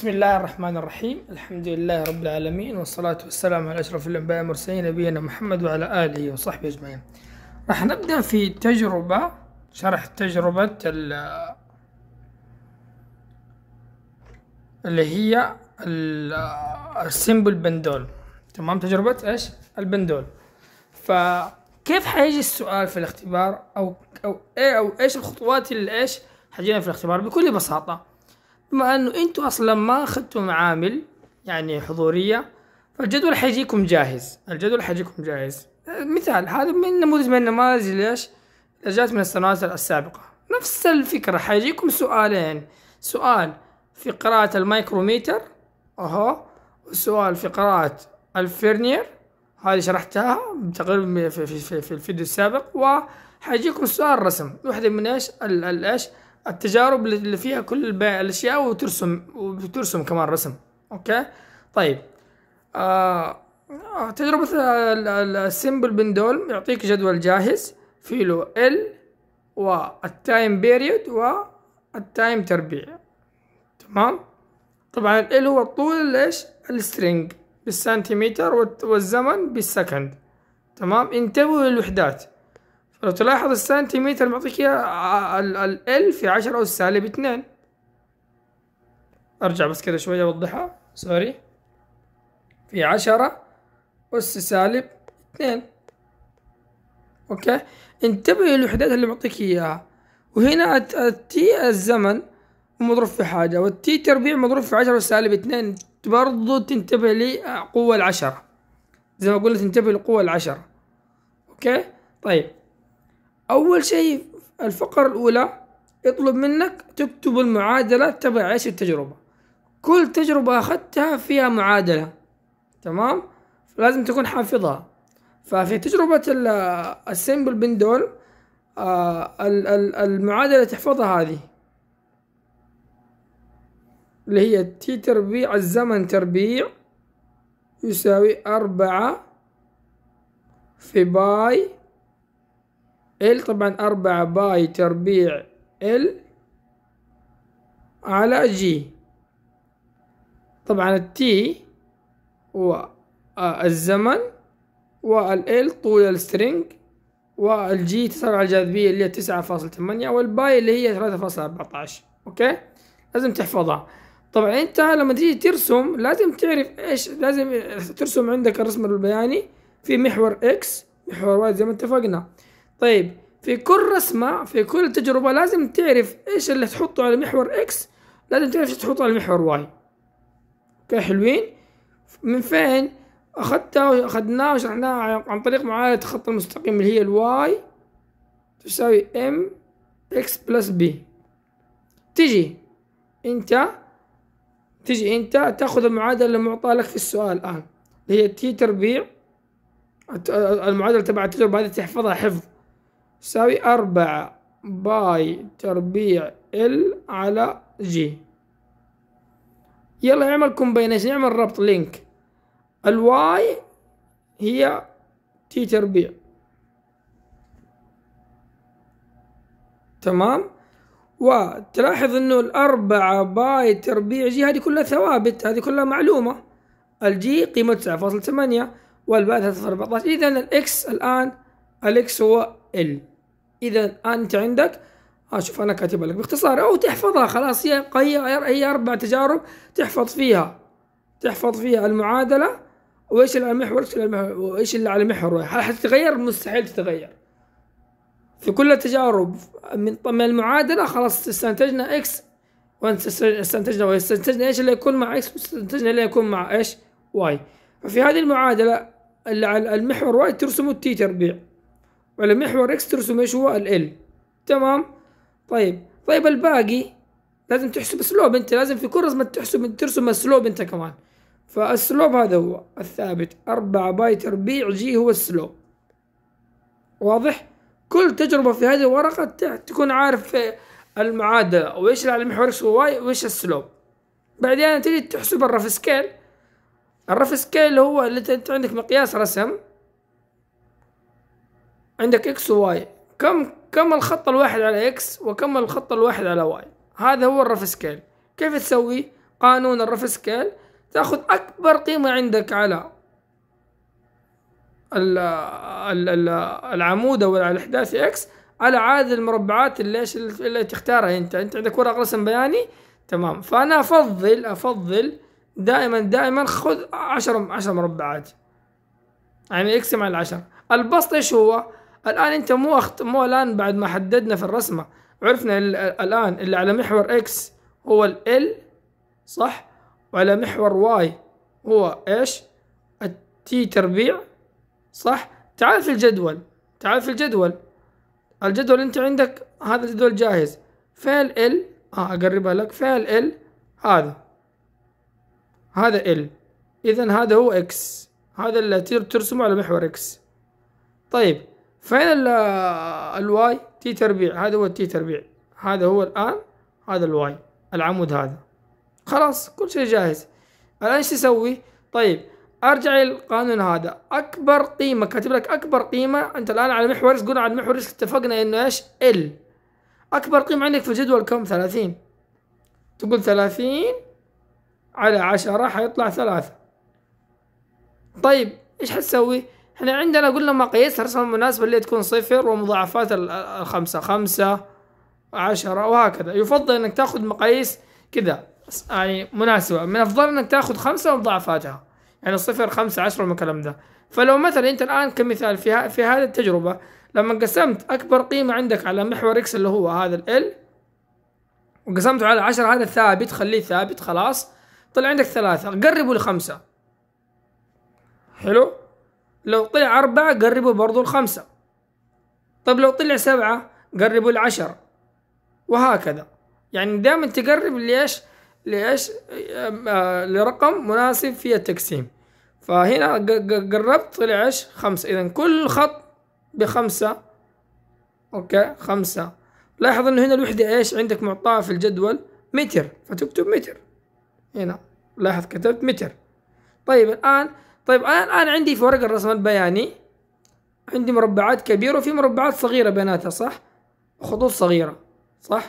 بسم الله الرحمن الرحيم الحمد لله رب العالمين والصلاة والسلام على أشرف الأنبياء والمرسلين نبينا محمد وعلى آله وصحبه أجمعين راح نبدأ في تجربة شرح تجربة اللي هي السمبل بندول تمام تجربة إيش البندول فكيف حيجي السؤال في الاختبار أو أو إيه أو إيش الخطوات اللي إيش حجينا في الاختبار بكل بساطة بما انه انتم اصلا ما اخذتم عامل يعني حضورية فالجدول حيجيكم جاهز الجدول حيجيكم جاهز مثال هذا من نموذج من النماذج ليش جات من السنوات السابقة نفس الفكرة حيجيكم سؤالين سؤال في قراءة المايكروميتر اهو وسؤال في قراءة الفيرنير هذه شرحتها تقريبا في, في, في, في الفيديو السابق وحيجيكم سؤال رسم واحدة من ايش الايش التجارب اللي فيها كل الاشياء وترسم وترسم كمان رسم اوكي طيب آه, آه، تجربة السيمبل بندول يعطيك جدول جاهز في له ال والتايم بيريود والتايم تربيع تمام طبعا ال هو الطول ليش السترينج بالسنتيمتر والزمن بالسكند تمام انتبهوا للوحدات لو تلاحظ السنتيمتر معطيك اياه ال ال في عشرة أس سالب 2 أرجع بس كذا شوية أوضحها سوري في عشرة أس سالب 2 أوكي انتبه للوحدات اللي معطيك إياها وهنا التي الزمن مضروب في حاجة والتي تربيع مضروب في عشرة أس سالب اثنين برضو تنتبه لي قوة العشرة زي ما قلت انتبه لقوة العشرة أوكي طيب أول شيء الفقرة الأولى يطلب منك تكتب المعادلة تبع إيش التجربة كل تجربة أخذتها فيها معادلة تمام لازم تكون حافظها ففي تجربة السيمبل بندول آه المعادلة تحفظها هذه اللي هي تي تربيع الزمن تربيع يساوي أربعة في باي ال طبعا أربعة باي تربيع ال على جي طبعا التي هو الزمن والال طول السترينج والجي تسارع الجاذبية اللي هي تسعة فاصل ثمانية والباي اللي هي ثلاثة فاصل أربعة عشر أوكي لازم تحفظها طبعا أنت لما تيجي ترسم لازم تعرف إيش لازم ترسم عندك الرسم البياني في محور إكس محور واي زي ما اتفقنا طيب في كل رسمة في كل تجربة لازم تعرف ايش اللي تحطه على محور اكس لازم تعرف ايش تحطه على محور واي اوكي حلوين من فين اخذتها اخذناها وشرحناها عن طريق معادلة الخط المستقيم اللي هي الواي تساوي ام اكس بلس بي تجي انت تجي انت تاخذ المعادلة اللي معطاة لك في السؤال الان اللي هي تي تربيع المعادلة تبع التجربة هذه تحفظها حفظ تساوي أربعة باي تربيع ال على جي يلا اعمل كومبينيشن اعمل ربط لينك الواي هي تي تربيع تمام وتلاحظ انه الأربعة باي تربيع جي هذه كلها ثوابت هذه كلها معلومة الجي قيمة 9.8 والباء 3.14 إذا الإكس الآن الإكس هو ال إذا أنت عندك آه، شوف أنا كاتبها لك باختصار أو تحفظها خلاص هي هي أربع تجارب تحفظ فيها تحفظ فيها المعادلة وإيش اللي على المحور وإيش اللي على المحور حتتغير مستحيل تتغير في كل التجارب من من المعادلة خلاص استنتجنا إكس واستنتجنا استنتجنا إيش اللي يكون مع إكس واستنتجنا اللي يكون مع إيش واي ففي هذه المعادلة اللي على المحور واي ترسموا التي تربيع ولا محور اكس ترسم ايش هو ال تمام طيب طيب الباقي لازم تحسب سلوب انت لازم في كل رسمة تحسب ترسم السلوب انت كمان فالسلوب هذا هو الثابت أربعة باي تربيع جي هو السلوب واضح كل تجربة في هذه الورقة تكون عارف المعادلة وإيش على محور اكس وواي وإيش السلوب بعدين تجي تحسب الرف سكيل الرف سكيل هو اللي انت عندك مقياس رسم عندك اكس وواي كم كم الخط الواحد على اكس وكم الخط الواحد على واي هذا هو الرف سكيل كيف تسوي قانون الرف سكيل تاخذ اكبر قيمه عندك على ال ال ال العمود او على الاحداث اكس على عدد المربعات اللي ايش اللي تختارها انت انت عندك ورق رسم بياني تمام فانا افضل افضل دائما دائما خذ 10 10 مربعات يعني اقسم على العشر البسط ايش هو؟ الان انت مو أخت... مو الان بعد ما حددنا في الرسمه عرفنا ال... الان اللي على محور اكس هو ال صح وعلى محور واي هو ايش التي تربيع صح تعال في الجدول تعال في الجدول الجدول انت عندك هذا الجدول جاهز فين ال اه اقربها لك فين ال هذا هذا ال اذا هذا هو اكس هذا اللي ترسمه على محور اكس طيب فين الواي تي تربيع هذا هو التي تربيع هذا هو الآن هذا الواي العمود هذا خلاص كل شيء جاهز الآن ايش تسوي طيب ارجع للقانون هذا اكبر قيمه كاتب لك اكبر قيمه انت الان على محور ريسك قلنا على محور ريسك اتفقنا انه ايش ال اكبر قيمه عندك في الجدول كم 30 تقول 30 على 10 حيطلع ثلاثة طيب ايش حتسوي احنا عندنا قلنا مقاييس الرسمة المناسبة اللي تكون صفر ومضاعفات الخمسة خمسة عشرة وهكذا يفضل انك تاخذ مقاييس كذا يعني مناسبة من الافضل انك تاخذ خمسة ومضاعفاتها يعني صفر خمسة عشرة من الكلام ده فلو مثلا انت الان كمثال في في هذه التجربة لما قسمت اكبر قيمة عندك على محور اكس اللي هو هذا ال وقسمته على عشرة هذا ثابت خليه ثابت خلاص طلع عندك ثلاثة قربوا لخمسة حلو لو طلع أربعة قربوا برضو الخمسة طب لو طلع سبعة قربوا العشرة وهكذا يعني دائما تقرب ليش ليش آه، آه، لرقم مناسب في التقسيم فهنا قربت طلع ايش خمسة اذا كل خط بخمسة اوكي خمسة لاحظ انه هنا الوحدة ايش عندك معطاها في الجدول متر فتكتب متر هنا لاحظ كتبت متر طيب الان طيب انا الان عندي في ورق الرسم البياني عندي مربعات كبيرة وفي مربعات صغيرة بيناتها صح خطوط صغيرة صح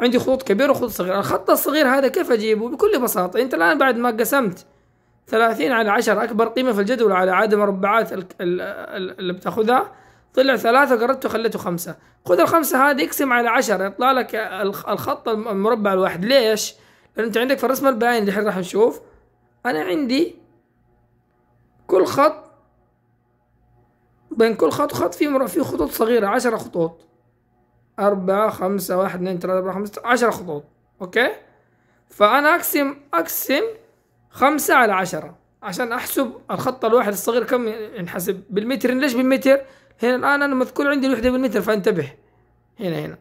عندي خطوط كبيرة وخطوط صغيرة الخط الصغير هذا كيف أجيبه بكل بساطة أنت الآن بعد ما قسمت ثلاثين على عشرة أكبر قيمة في الجدول على عدد مربعات اللي بتاخذها طلع ثلاثة قررته خليته خمسة خذ الخمسة هذه اقسم على عشرة يطلع لك الخط المربع الواحد ليش؟ لأن أنت عندك في الرسم البياني الحين راح نشوف أنا عندي كل خط بين كل خط وخط في في خطوط صغيرة عشرة خطوط أربعة خمسة واحد اثنين ثلاثة أربعة خمسة عشرة خطوط أوكي فأنا أقسم أقسم خمسة على عشرة عشان أحسب الخط الواحد الصغير كم ينحسب بالمتر ليش بالمتر؟ هنا الآن أنا مذكور عندي الوحدة بالمتر فانتبه هنا هنا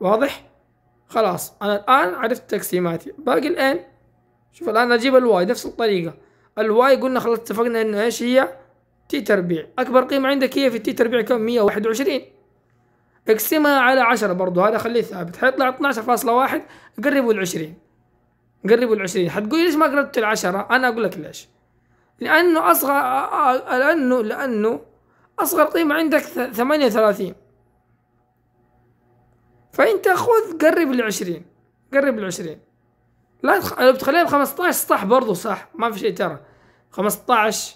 واضح؟ خلاص أنا الآن عرفت تقسيماتي باقي الآن شوف الآن أجيب الواي نفس الطريقة الواي قلنا خلاص اتفقنا انه ايش هي تي تربيع اكبر قيمه عندك هي في تي تربيع كم 121 اقسمها على 10 برضه هذا خليه ثابت حيطلع 12.1 قربوا ال 20 قربوا ال 20 حتقول ليش ما قربت ال 10 انا اقول لك ليش لانه اصغر لانه لانه اصغر قيمه عندك 38 فانت خذ قرب ال 20 قرب ال 20 لا لو إيه، بتخليها ب 15 صح برضه صح ما في شيء ترى 15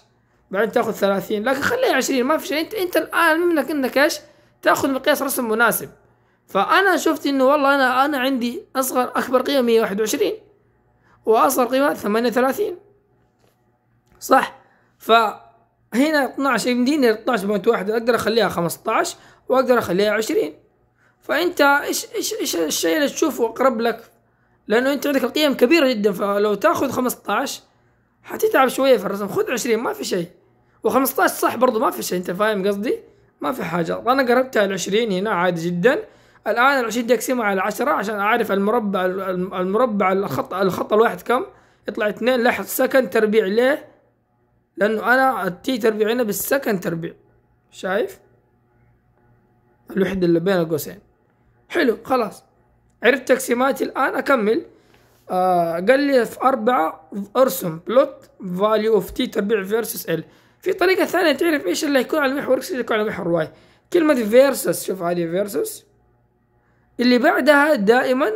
بعدين تاخذ 30 لكن خليها 20 ما في شيء انت انت الان منك انك ايش تاخذ مقياس رسم مناسب فانا شفت انه والله انا انا عندي اصغر اكبر قيمه 121 واصغر قيمه 38 صح فهنا 12 يمديني 12.1 اقدر اخليها 15 واقدر اخليها 20 فانت ايش ايش ايش الشيء اللي تشوفه اقرب لك لانه انت عندك القيم كبيره جدا فلو تاخذ 15 حتتعب شويه في الرسم خذ 20 ما في شيء و15 صح برضو ما في شيء انت فاهم قصدي ما في حاجه انا قربتها ال 20 هنا عادي جدا الان ال 20 دي اقسمها على 10 عشان اعرف المربع المربع الخط الخط الواحد كم يطلع 2 لاحظ سكن تربيع ليه لانه انا التي تربيع هنا بالسكن تربيع شايف الوحده اللي بين القوسين حلو خلاص عرفت تقسيماتي الآن أكمل آه قال لي في أربعة أرسم بلوت فاليو أوف تي تربيع فيرسس ال في طريقة ثانية تعرف إيش اللي هيكون على المحور إكس اللي يكون على المحور واي كلمة فيرسس شوف هذه فيرسس اللي بعدها دائما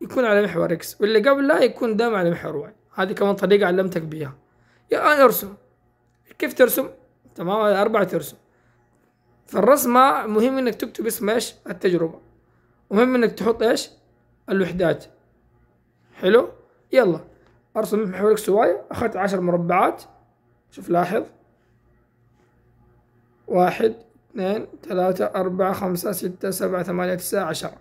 يكون على محور إكس واللي قبلها يكون دائما على محور واي هذه كمان طريقة علمتك بيها الآن ارسم كيف ترسم تمام أربعة ترسم فالرسمة مهم إنك تكتب اسم إيش التجربة مهم إنك تحط إيش الوحدات حلو يلا ارسم حولك سواي اخذت عشر مربعات شوف لاحظ واحد اثنين ثلاثة أربعة خمسة ستة سبعة ثمانية تسعة عشرة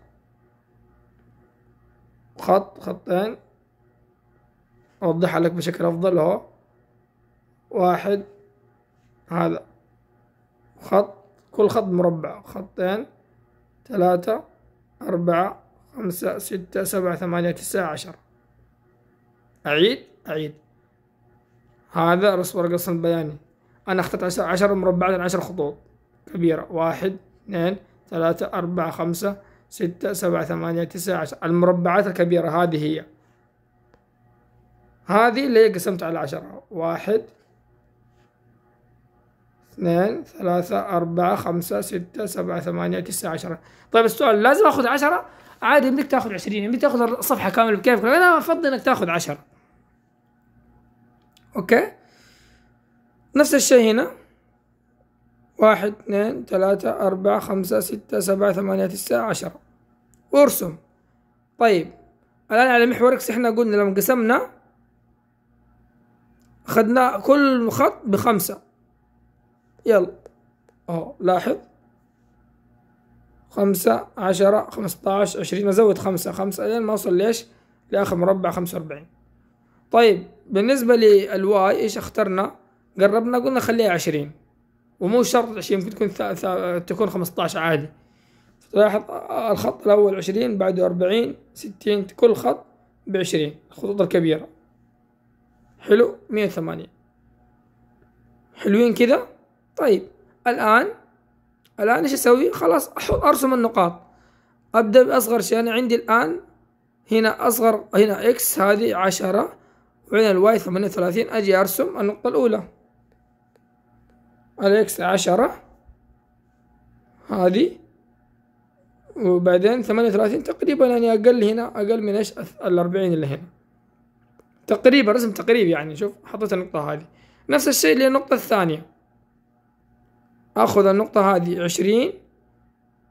خط خطين أوضحها لك بشكل أفضل أهو واحد هذا خط كل خط مربع خطين ثلاثة أربعة خمسة ستة سبعة ثمانية تسعة عشر أعيد أعيد هذا رسم رقص البياني أنا اخترت عشر, عشر مربعات عشر خطوط كبيرة واحد اثنين ثلاثة أربعة خمسة ستة سبعة ثمانية تسعة عشر المربعات الكبيرة هذه هي هذه اللي قسمت على عشرة واحد اثنين ثلاثة أربعة خمسة ستة سبعة ثمانية تسعة عشرة طيب السؤال لازم أخذ عشرة عادي يمديك تاخذ 20 يمديك تاخذ الصفحه كامله بكيفك انا افضل انك تاخذ 10 اوكي نفس الشيء هنا واحد اثنين ثلاثة أربعة خمسة ستة سبعة ثمانية تسعة عشرة وارسم طيب الآن على محور إكس إحنا قلنا لما قسمنا أخذنا كل خط بخمسة يلا أهو لاحظ خمسة عشرة عشر عشرين أزود خمسة خمسة لين ما أوصل ليش لآخر مربع خمسة وأربعين طيب بالنسبة للواي إيش اخترنا قربنا قلنا خليها عشرين ومو شرط عشرين ممكن تكون ثا ثا تكون خمسطعش عادي لاحظ الخط الأول عشرين بعده أربعين ستين كل خط بعشرين الخطوط الكبيرة حلو مية وثمانين حلوين كذا طيب الآن الآن إيش أسوي خلاص أرسم النقاط أبدأ بأصغر شيء أنا عندي الآن هنا أصغر هنا إكس هذه عشرة وهنا الواي ثمانية وثلاثين أجي أرسم النقطة الأولى الإكس عشرة هذه وبعدين ثمانية وثلاثين تقريبا يعني أقل هنا أقل من إيش الأربعين اللي هنا تقريبا رسم تقريبي يعني شوف حطيت النقطة هذه نفس الشيء للنقطة الثانية أخذ النقطة هذه عشرين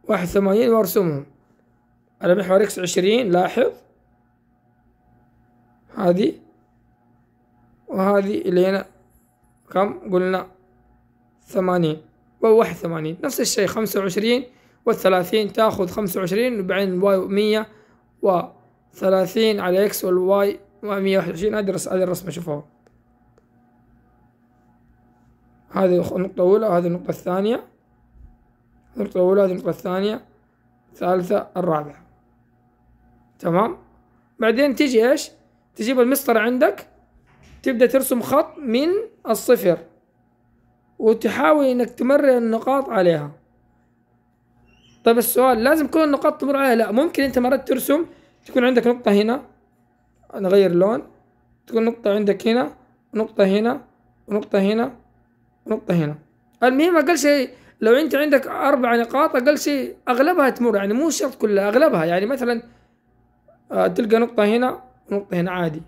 واحد ثمانين وأرسمهم على محور إكس عشرين لاحظ هذه وهذه اللي هنا كم قلنا ثمانين وواحد ثمانين نفس الشيء خمسة وعشرين والثلاثين تأخذ خمسة وعشرين وبعدين واي مية وثلاثين على إكس والواي مية وعشرين هذه الرسمة شوفوها هذه النقطة الأولى وهذه النقطة الثانية النقطة الأولى هذه النقطة الثانية الثالثة الرابعة تمام بعدين تجي إيش تجيب المسطرة عندك تبدأ ترسم خط من الصفر وتحاول إنك تمرر النقاط عليها طيب السؤال لازم كل النقاط تمر عليها لا ممكن أنت مرات ترسم تكون عندك نقطة هنا نغير لون تكون نقطة عندك هنا ونقطة هنا ونقطة هنا نقطة هنا المهم أقل شيء لو أنت عندك أربع نقاط أقل شيء أغلبها تمر يعني مو شرط كلها أغلبها يعني مثلا آه، تلقى نقطة هنا نقطة هنا عادي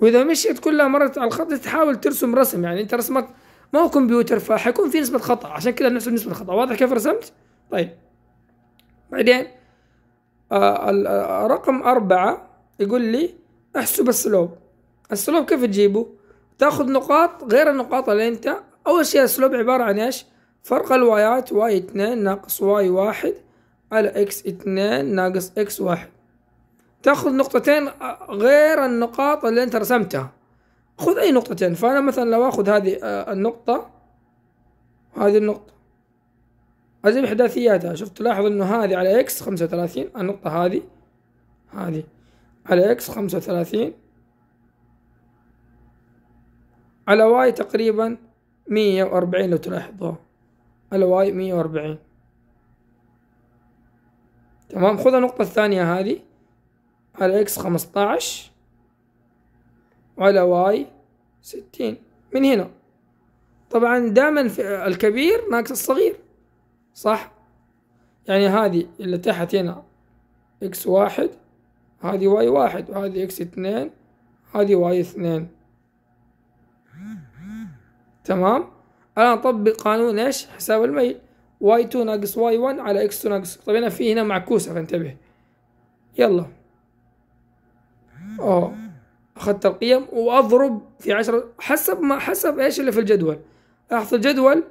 وإذا مشيت كلها مرت على الخط تحاول ترسم رسم يعني أنت رسمك ما هو كمبيوتر فحيكون في نسبة خطأ عشان كذا نحسب نسبة خطأ واضح كيف رسمت؟ طيب بعدين آه، آه، رقم أربعة يقول لي احسب السلوب السلوب كيف تجيبه؟ تاخذ نقاط غير النقاط اللي انت اول شيء الاسلوب عبارة عن ايش فرق الوايات واي اتنين ناقص واي واحد على اكس اتنين ناقص اكس واحد تاخذ نقطتين غير النقاط اللي انت رسمتها خذ اي نقطتين فانا مثلا لو اخذ هذه آه، النقطة هذه النقطة هذه بحداثياتها شوف تلاحظ انه هذه على اكس خمسة وثلاثين النقطة هذه هذه على اكس خمسة وثلاثين على واي تقريبا مية وأربعين لو تلاحظوا على واي مية وأربعين تمام خذ النقطة الثانية هذه على إكس خمسطعش وعلى واي ستين من هنا طبعا دائما الكبير ناقص الصغير صح يعني هذه اللي تحت هنا إكس واحد هذه واي واحد وهذه إكس اثنين هذه واي اثنين تمام انا اطبق قانون ايش حساب الميل y2 ناقص y1 على x2 ناقص طيب هنا في هنا معكوسه فانتبه يلا اه اخذت القيم واضرب في 10 حسب ما حسب ايش اللي في الجدول لاحظ الجدول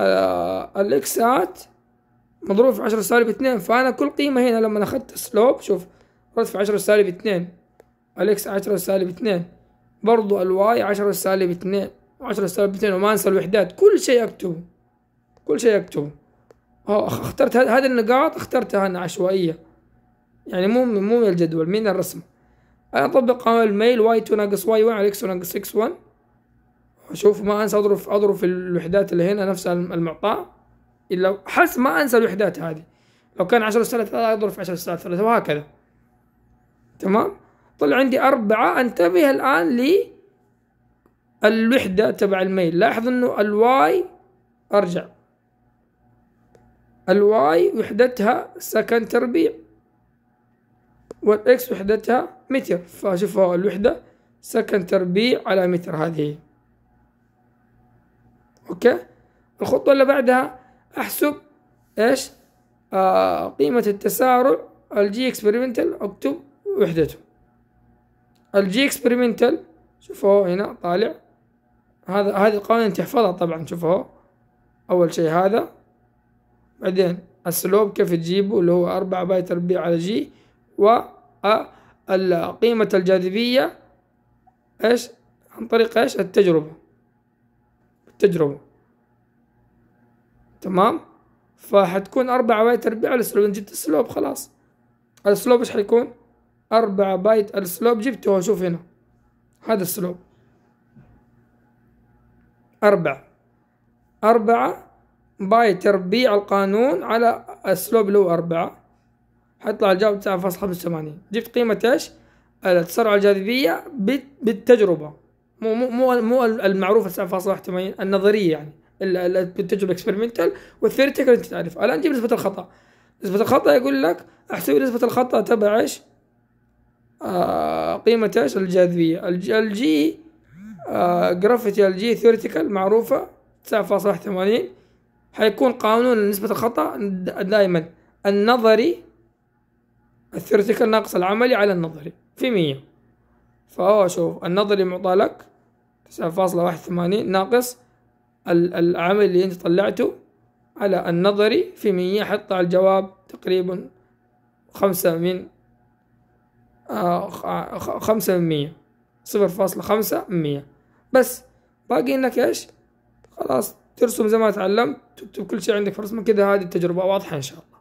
آه الاكسات مضروب في 10 سالب 2 فانا كل قيمه هنا لما اخذت سلوب شوف ضربت في 10 سالب 2 الاكس 10 سالب 2 برضو الواي 10 سالب 2 10200 وما انسى الوحدات كل شيء اكتبه كل شيء اكتبه اه اخترت هذه النقاط اخترتها انا عشوائيه يعني مو مو من الجدول من الرسم انا اطبق الميل واي 2 ناقص واي 1 على اكس 1 ناقص اكس 1 اشوف ما انسى اضرب اضرب في الوحدات اللي هنا نفس المعطاء الا حس ما انسى الوحدات هذه لو كان 10 سالب 3 اضرب في 10 سالب 3 وهكذا تمام طلع عندي أربعة انتبه الآن الوحدة تبع الميل لاحظ انه الواي ارجع الواي وحدتها سكن تربيع والاكس وحدتها متر فشوفوا الوحدة سكن تربيع على متر هذه اوكي الخطوة اللي بعدها احسب ايش آه قيمة التسارع الجي اكسبيرمنتال اكتب وحدته الجي اكسبيرمنتال شوفوا هنا طالع هذا هذه القوانين تحفظها طبعا شوفوا أول شيء هذا بعدين السلوب كيف تجيبه اللي هو أربعة بايت تربيع على جي و قيمة الجاذبية إيش عن طريق إيش التجربة التجربة تمام فحتكون أربعة بايت تربيع على السلوب جبت السلوب خلاص السلوب إيش حيكون أربعة بايت السلوب جبته شوف هنا هذا السلوب أربعة أربعة باي تربيع القانون على السلوب اللي هو أربعة حيطلع الجواب تسعة فاصلة خمسة وثمانين جبت قيمة إيش؟ التسارع الجاذبية بالتجربة مو مو مو, مو المعروفة تسعة فاصلة واحد وثمانين النظرية يعني بالتجربة الاكسبيرمنتال والثيريتيكال أنت تعرف الآن جيب نسبة الخطأ نسبة الخطأ يقول لك احسب نسبة الخطأ تبع إيش؟ آه قيمة إيش؟ الجاذبية الجي جرافيتي جي ثيوريتيكال معروفة تسعة فاصلة واحد وثمانين حيكون قانون نسبة الخطأ دائما النظري الثيوريتيكال ناقص العملي على النظري في مية فهو شوف النظري معطى لك تسعة فاصلة واحد وثمانين ناقص العمل اللي انت طلعته على النظري في مية حطه على الجواب تقريبا خمسة من آه، خمسة من مية صفر فاصلة خمسة من مية بس باقي انك ايش خلاص ترسم زي ما تعلمت تكتب كل شيء عندك في رسمه كذا هذه التجربه واضحه ان شاء الله